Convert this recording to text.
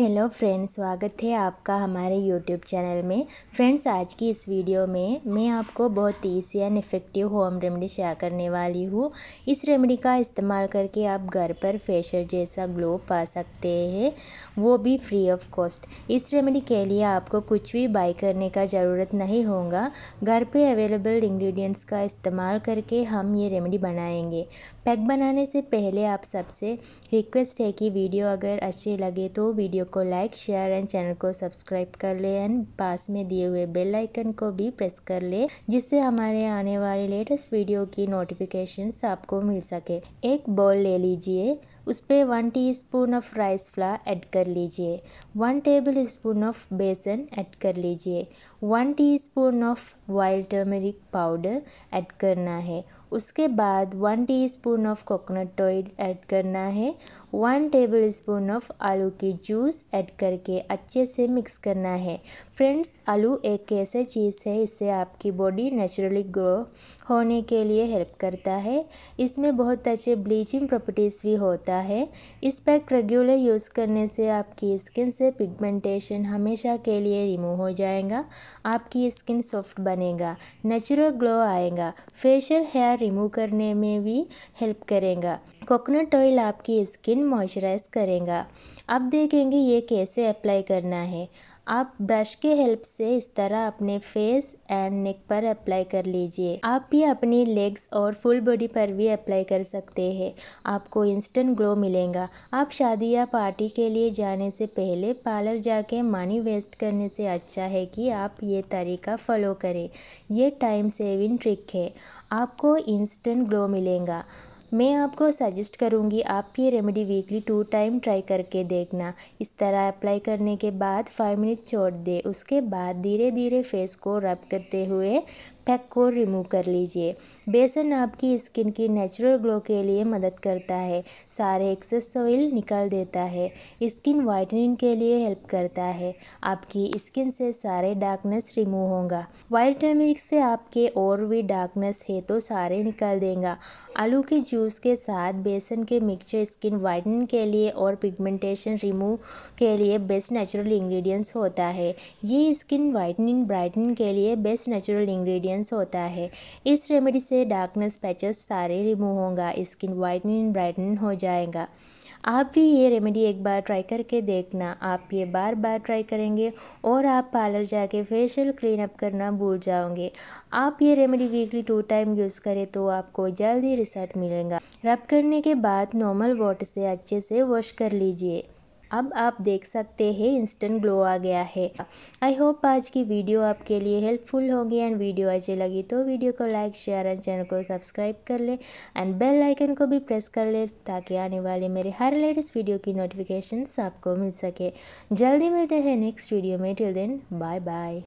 hello friends स्वागत है आपका हमारे यूट्यूब चैनल में फ्रेंड्स आज की इस वीडियो में मैं आपको बहुत easy and effective home remedy share करने वाली हूँ इस रेमेडी का इस्तेमाल करके आप घर पर फेशियल जैसा ग्लो पा सकते हैं वो भी फ्री ऑफ कॉस्ट इस रेमेडी के लिए आपको कुछ भी बाई करने का ज़रूरत नहीं होगा घर पर अवेलेबल इंग्रीडियंट्स का इस्तेमाल करके हम ये रेमेडी बनाएंगे पैक बनाने से पहले आप सबसे रिक्वेस्ट है कि वीडियो अगर अच्छी लगे तो वीडियो को लाइक शेयर एंड चैनल को सब्सक्राइब कर ले एंड पास में दिए हुए बेल आइकन को भी प्रेस कर ले जिससे हमारे आने वाले लेटेस्ट वीडियो की नोटिफिकेशन आपको मिल सके एक बॉल ले लीजिए उस पर one teaspoon of rice flour add कर लीजिए one tablespoon of besan add कर लीजिए one teaspoon of wild turmeric powder add करना है उसके बाद one teaspoon of coconut oil add करना है वन टेबल स्पून ऑफ आलू की जूस ऐड करके अच्छे से मिक्स करना है फ्रेंड्स आलू एक ऐसा चीज़ है इससे आपकी बॉडी नेचुरली ग्रो होने के लिए हेल्प करता है इसमें बहुत अच्छे ब्लीचिंग प्रॉपर्टीज़ भी होता है इस पैक रेगुलर यूज़ करने से आपकी स्किन से पिगमेंटेशन हमेशा के लिए रिमूव हो जाएगा आपकी स्किन सॉफ्ट बनेगा नेचुरल ग्लो आएगा फेशियल हेयर रिमूव करने में भी हेल्प करेगा कोकोनट ऑयल आपकी स्किन मॉइस्चराइज करेगा अब देखेंगे ये कैसे अप्लाई करना है आप ब्रश के हेल्प से इस तरह अपने फेस एंड नेक पर अप्लाई कर लीजिए आप भी अपनी लेग्स और फुल बॉडी पर भी अप्लाई कर सकते हैं आपको इंस्टेंट ग्लो मिलेगा आप शादी या पार्टी के लिए जाने से पहले पार्लर जाके मनी वेस्ट करने से अच्छा है कि आप ये तरीका फॉलो करें ये टाइम सेविंग ट्रिक है आपको इंस्टेंट ग्लो मिलेगा मैं आपको सजेस्ट करूँगी आप ये remedy weekly two time try करके देखना इस तरह अप्लाई करने के बाद फाइव मिनट छोड़ दे उसके बाद धीरे धीरे फेस को रब करते हुए अटैक को रिमूव कर लीजिए बेसन आपकी स्किन की नेचुरल ग्लो के लिए मदद करता है सारे एक्सेस ऑयल निकाल देता है स्किन वाइटनिंग के लिए हेल्प करता है आपकी स्किन से सारे डार्कनेस रिमूव होगा वाइल्ड टर्मेरिक से आपके और भी डार्कनेस है तो सारे निकाल देगा आलू के जूस के साथ बेसन के मिक्सचर स्किन वाइटनिंग के लिए और पिगमेंटेशन रिमूव के लिए बेस्ट नेचुरल इंग्रेडिएंट्स होता है ये स्किन वाइटनिंग ब्राइटनिंग के लिए बेस्ट नेचुरल इंग्रेडिएंट्स डिफरेंस होता है इस रेमेडी से डार्कनेस पैचेस सारे रिमूव होगा स्किन वाइटनिंग ब्राइटन हो जाएगा आप भी ये रेमेडी एक बार ट्राई करके देखना आप ये बार बार ट्राई करेंगे और आप पार्लर जाके फेशियल क्लीन अप करना भूल जाओगे आप ये remedy weekly two time use करें तो आपको जल्द ही रिजल्ट मिलेगा रब करने के बाद नॉर्मल वाटर से अच्छे से वॉश कर लीजिए अब आप देख सकते हैं इंस्टेंट ग्लो आ गया है आई होप आज की वीडियो आपके लिए हेल्पफुल होगी एंड वीडियो अच्छी लगी तो वीडियो को लाइक शेयर एंड चैनल को सब्सक्राइब कर लें एंड बेल आइकन को भी प्रेस कर लें ताकि आने वाले मेरे हर लेटेस्ट वीडियो की नोटिफिकेशन आपको मिल सके जल्दी मिलते हैं नेक्स्ट वीडियो में टिल देन बाय बाय